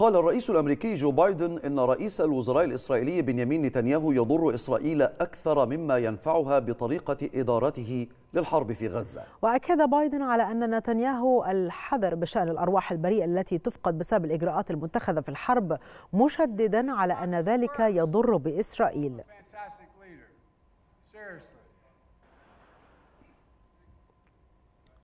قال الرئيس الأمريكي جو بايدن إن رئيس الوزراء الإسرائيلي بنيامين نتنياهو يضر إسرائيل أكثر مما ينفعها بطريقة إدارته للحرب في غزة وأكد بايدن على أن نتنياهو الحذر بشأن الأرواح البريئة التي تفقد بسبب الإجراءات المتخذة في الحرب مشددا على أن ذلك يضر بإسرائيل